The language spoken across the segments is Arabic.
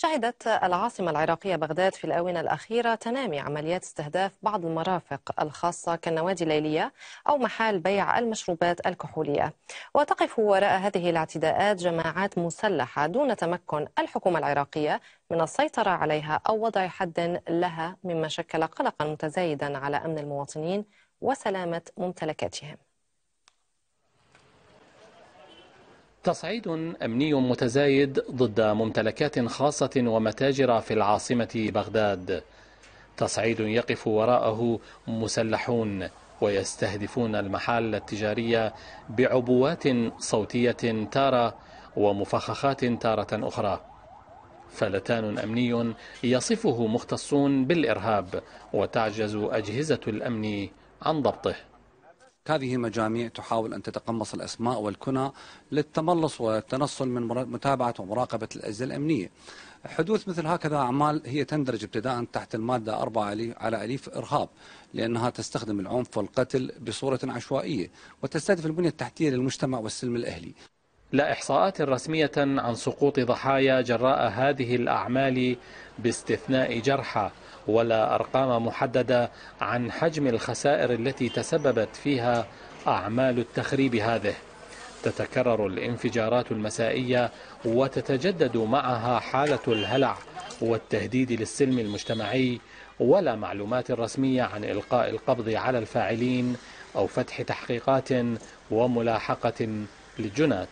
شهدت العاصمة العراقية بغداد في الآونة الأخيرة تنامي عمليات استهداف بعض المرافق الخاصة كالنوادي الليلية أو محال بيع المشروبات الكحولية وتقف وراء هذه الاعتداءات جماعات مسلحة دون تمكن الحكومة العراقية من السيطرة عليها أو وضع حد لها مما شكل قلقا متزايدا على أمن المواطنين وسلامة ممتلكاتهم تصعيد أمني متزايد ضد ممتلكات خاصة ومتاجر في العاصمة بغداد تصعيد يقف وراءه مسلحون ويستهدفون المحال التجارية بعبوات صوتية تارة ومفخخات تارة أخرى فلتان أمني يصفه مختصون بالإرهاب وتعجز أجهزة الأمن عن ضبطه هذه مجاميع تحاول أن تتقمص الأسماء والكنى للتملص والتنصل من متابعة ومراقبة الأجهزة الأمنية حدوث مثل هكذا أعمال هي تندرج ابتداء تحت المادة 4 على أليف إرهاب لأنها تستخدم العنف والقتل بصورة عشوائية وتستهدف البنية التحتية للمجتمع والسلم الأهلي لا إحصاءات رسمية عن سقوط ضحايا جراء هذه الأعمال باستثناء جرحى ولا أرقام محددة عن حجم الخسائر التي تسببت فيها أعمال التخريب هذه تتكرر الانفجارات المسائية وتتجدد معها حالة الهلع والتهديد للسلم المجتمعي ولا معلومات رسمية عن إلقاء القبض على الفاعلين أو فتح تحقيقات وملاحقة للجنات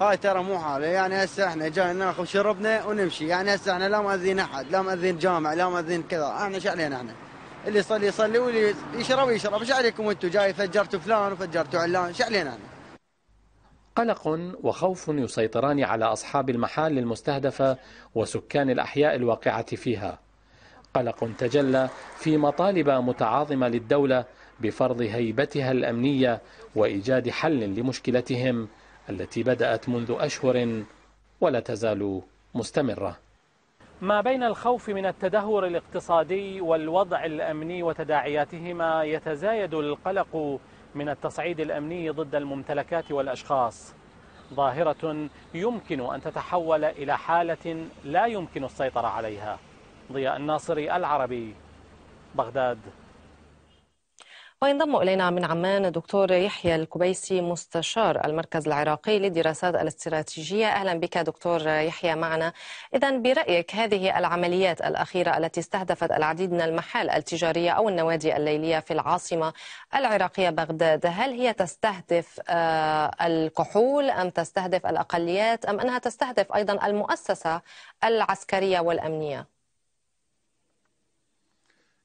هاي ترى مو حاله يعني هسه احنا جاي ناخذ شربنا ونمشي يعني هسه احنا لا مؤذين احد لا مؤذين جامع لا مؤذين كذا احنا ايش علينا احنا اللي يصلي يصلي واللي يشرب يشرب ايش عليكم انتم جاي فجرتوا فلان وفجرتوا علان ايش علينا احنا قلق وخوف يسيطران على أصحاب المحال المستهدفة وسكان الأحياء الواقعة فيها قلق تجلى في مطالب متعاظمة للدولة بفرض هيبتها الأمنية وإيجاد حل لمشكلتهم التي بدأت منذ أشهر ولا تزال مستمرة ما بين الخوف من التدهور الاقتصادي والوضع الأمني وتداعياتهما يتزايد القلق من التصعيد الأمني ضد الممتلكات والأشخاص ظاهرة يمكن أن تتحول إلى حالة لا يمكن السيطرة عليها ضياء الناصري العربي بغداد وينضم إلينا من عمان دكتور يحيى الكبيسي مستشار المركز العراقي للدراسات الاستراتيجية أهلا بك دكتور يحيى معنا إذا برأيك هذه العمليات الأخيرة التي استهدفت العديد من المحال التجارية أو النوادي الليلية في العاصمة العراقية بغداد هل هي تستهدف آه، الكحول أم تستهدف الأقليات أم أنها تستهدف أيضا المؤسسة العسكرية والأمنية؟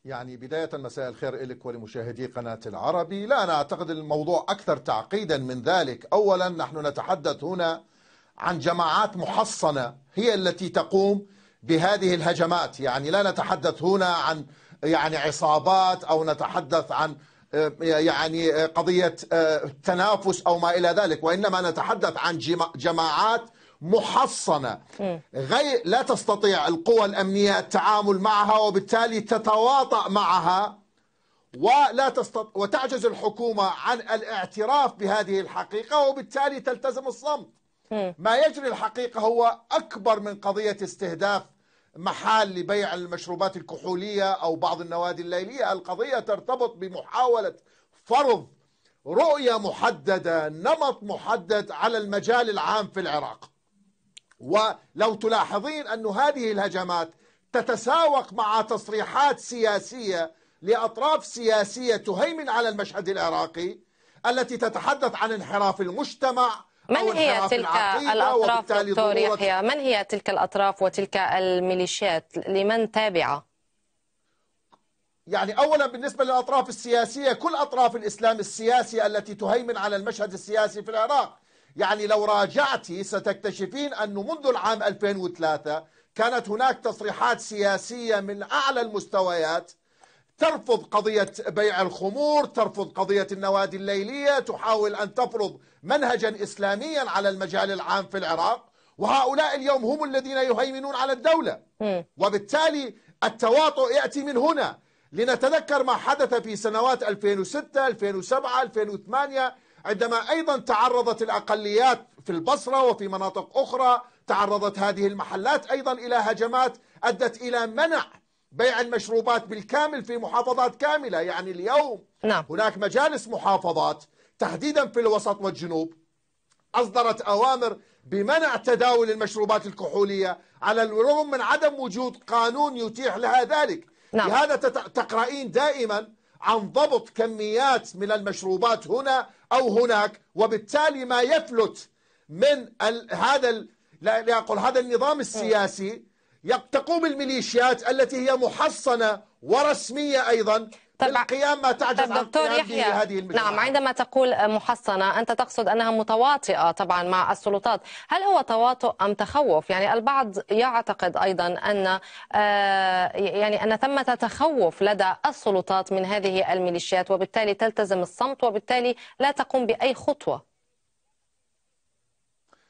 يعني بداية مساء الخير إلك ولمشاهدي قناة العربي لا أنا أعتقد الموضوع أكثر تعقيدا من ذلك أولا نحن نتحدث هنا عن جماعات محصنة هي التي تقوم بهذه الهجمات يعني لا نتحدث هنا عن يعني عصابات أو نتحدث عن يعني قضية آه، تنافس أو ما إلى ذلك وإنما نتحدث عن جماعات محصنة غير لا تستطيع القوى الأمنية التعامل معها وبالتالي تتواطأ معها ولا تستط... وتعجز الحكومة عن الاعتراف بهذه الحقيقة وبالتالي تلتزم الصمت ما يجري الحقيقة هو أكبر من قضية استهداف محال لبيع المشروبات الكحولية أو بعض النوادي الليلية القضية ترتبط بمحاولة فرض رؤية محددة نمط محدد على المجال العام في العراق ولو تلاحظين أن هذه الهجمات تتساوق مع تصريحات سياسية لأطراف سياسية تهيمن على المشهد العراقي التي تتحدث عن انحراف المجتمع من هي تلك الأطراف دكتور يحيى من هي تلك الأطراف وتلك الميليشيات لمن تابعة يعني أولا بالنسبة للأطراف السياسية كل أطراف الإسلام السياسي التي تهيمن على المشهد السياسي في العراق يعني لو راجعتي ستكتشفين أنه منذ العام 2003 كانت هناك تصريحات سياسية من أعلى المستويات ترفض قضية بيع الخمور ترفض قضية النوادي الليلية تحاول أن تفرض منهجا إسلاميا على المجال العام في العراق وهؤلاء اليوم هم الذين يهيمنون على الدولة وبالتالي التواطؤ يأتي من هنا لنتذكر ما حدث في سنوات 2006 2007 2008 عندما أيضا تعرضت الأقليات في البصرة وفي مناطق أخرى تعرضت هذه المحلات أيضا إلى هجمات أدت إلى منع بيع المشروبات بالكامل في محافظات كاملة يعني اليوم نعم. هناك مجالس محافظات تحديدا في الوسط والجنوب أصدرت أوامر بمنع تداول المشروبات الكحولية على الرغم من عدم وجود قانون يتيح لها ذلك نعم. لهذا تقرأين دائما عن ضبط كميات من المشروبات هنا أو هناك وبالتالي ما يفلت من ال هذا ال لا أقول هذا النظام السياسي تقوم الميليشيات التي هي محصنة ورسمية أيضا للقيام ما تعجز عن دكتور يحيى هذه المجموعة. نعم عندما تقول محصنة أنت تقصد أنها متواطئة طبعا مع السلطات هل هو تواطؤ أم تخوف يعني البعض يعتقد أيضا أن آه، يعني أن ثمة تخوف لدى السلطات من هذه الميليشيات وبالتالي تلتزم الصمت وبالتالي لا تقوم بأي خطوة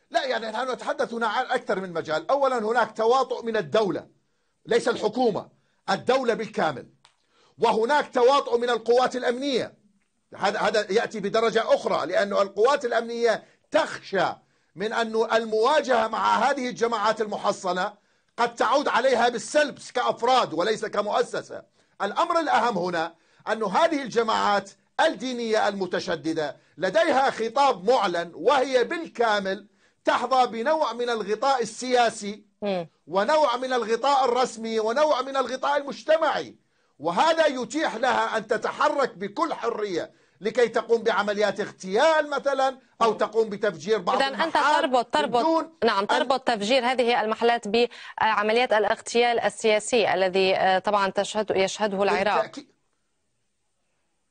لا يعني نحن نتحدث هنا عن أكثر من مجال أولا هناك تواطؤ من الدولة ليس الحكومة الدولة بالكامل وهناك تواطؤ من القوات الأمنية هذا هذا يأتي بدرجة أخرى لأن القوات الأمنية تخشى من أن المواجهة مع هذه الجماعات المحصنة قد تعود عليها بالسلب كأفراد وليس كمؤسسة الأمر الأهم هنا أن هذه الجماعات الدينية المتشددة لديها خطاب معلن وهي بالكامل تحظى بنوع من الغطاء السياسي ونوع من الغطاء الرسمي ونوع من الغطاء المجتمعي وهذا يتيح لها أن تتحرك بكل حرية لكي تقوم بعمليات اغتيال مثلا او تقوم بتفجير بعض اذا انت تربط تربط نعم تربط أن... تفجير هذه المحلات بعمليات الاغتيال السياسي الذي آه، طبعا تشهد يشهده العراق بالتأكيد,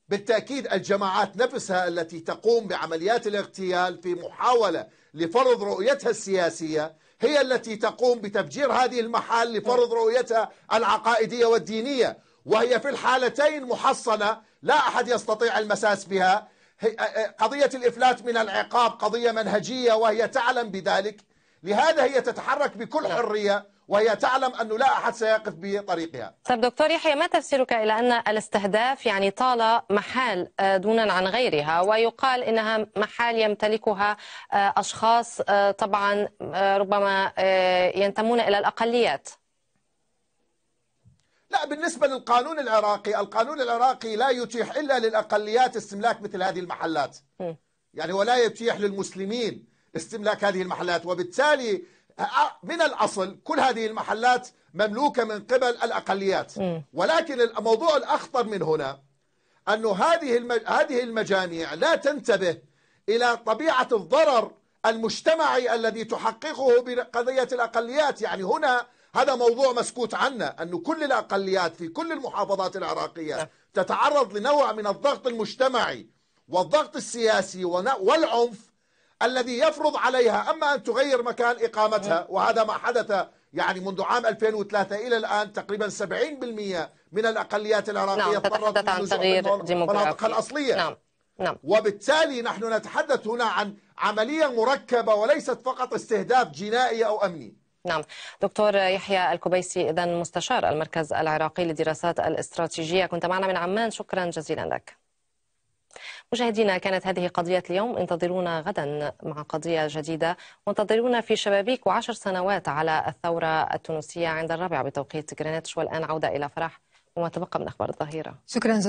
بالتأكيد الجماعات نفسها التي تقوم بعمليات الاغتيال في محاولة لفرض رؤيتها السياسية هي التي تقوم بتفجير هذه المحال لفرض رؤيتها العقائدية والدينية وهي في الحالتين محصنة لا أحد يستطيع المساس بها قضية الإفلات من العقاب قضية منهجية وهي تعلم بذلك لهذا هي تتحرك بكل نعم. حرية وهي تعلم أنه لا أحد سيقف بطريقها طيب دكتور يحيى ما تفسيرك إلى أن الاستهداف يعني طال محال دونا عن غيرها ويقال إنها محال يمتلكها أشخاص طبعا ربما ينتمون إلى الأقليات بالنسبة للقانون العراقي القانون العراقي لا يتيح إلا للأقليات استملاك مثل هذه المحلات إيه. يعني ولا يتيح للمسلمين استملاك هذه المحلات وبالتالي من الأصل كل هذه المحلات مملوكة من قبل الأقليات إيه. ولكن الموضوع الأخطر من هنا أن هذه هذه المجاميع لا تنتبه إلى طبيعة الضرر المجتمعي الذي تحققه بقضية الأقليات يعني هنا هذا موضوع مسكوت عنه أن كل الأقليات في كل المحافظات العراقية نعم. تتعرض لنوع من الضغط المجتمعي والضغط السياسي والعنف الذي يفرض عليها أما أن تغير مكان إقامتها نعم. وهذا ما حدث يعني منذ عام 2003 إلى الآن تقريبا 70% من الأقليات العراقية نعم تتحدث عن تغيير مناطقها الأصلية نعم نعم. وبالتالي نحن نتحدث هنا عن عملية مركبة وليست فقط استهداف جنائي أو أمني نعم دكتور يحيى الكبيسي إذا مستشار المركز العراقي للدراسات الاستراتيجية كنت معنا من عمان شكرا جزيلا لك مشاهدينا كانت هذه قضية اليوم انتظرونا غدا مع قضية جديدة وانتظرونا في شبابيك وعشر سنوات على الثورة التونسية عند الرابعة بتوقيت جرينتش والآن عودة إلى فرح وما تبقى من أخبار الظهيرة شكرا جزيلا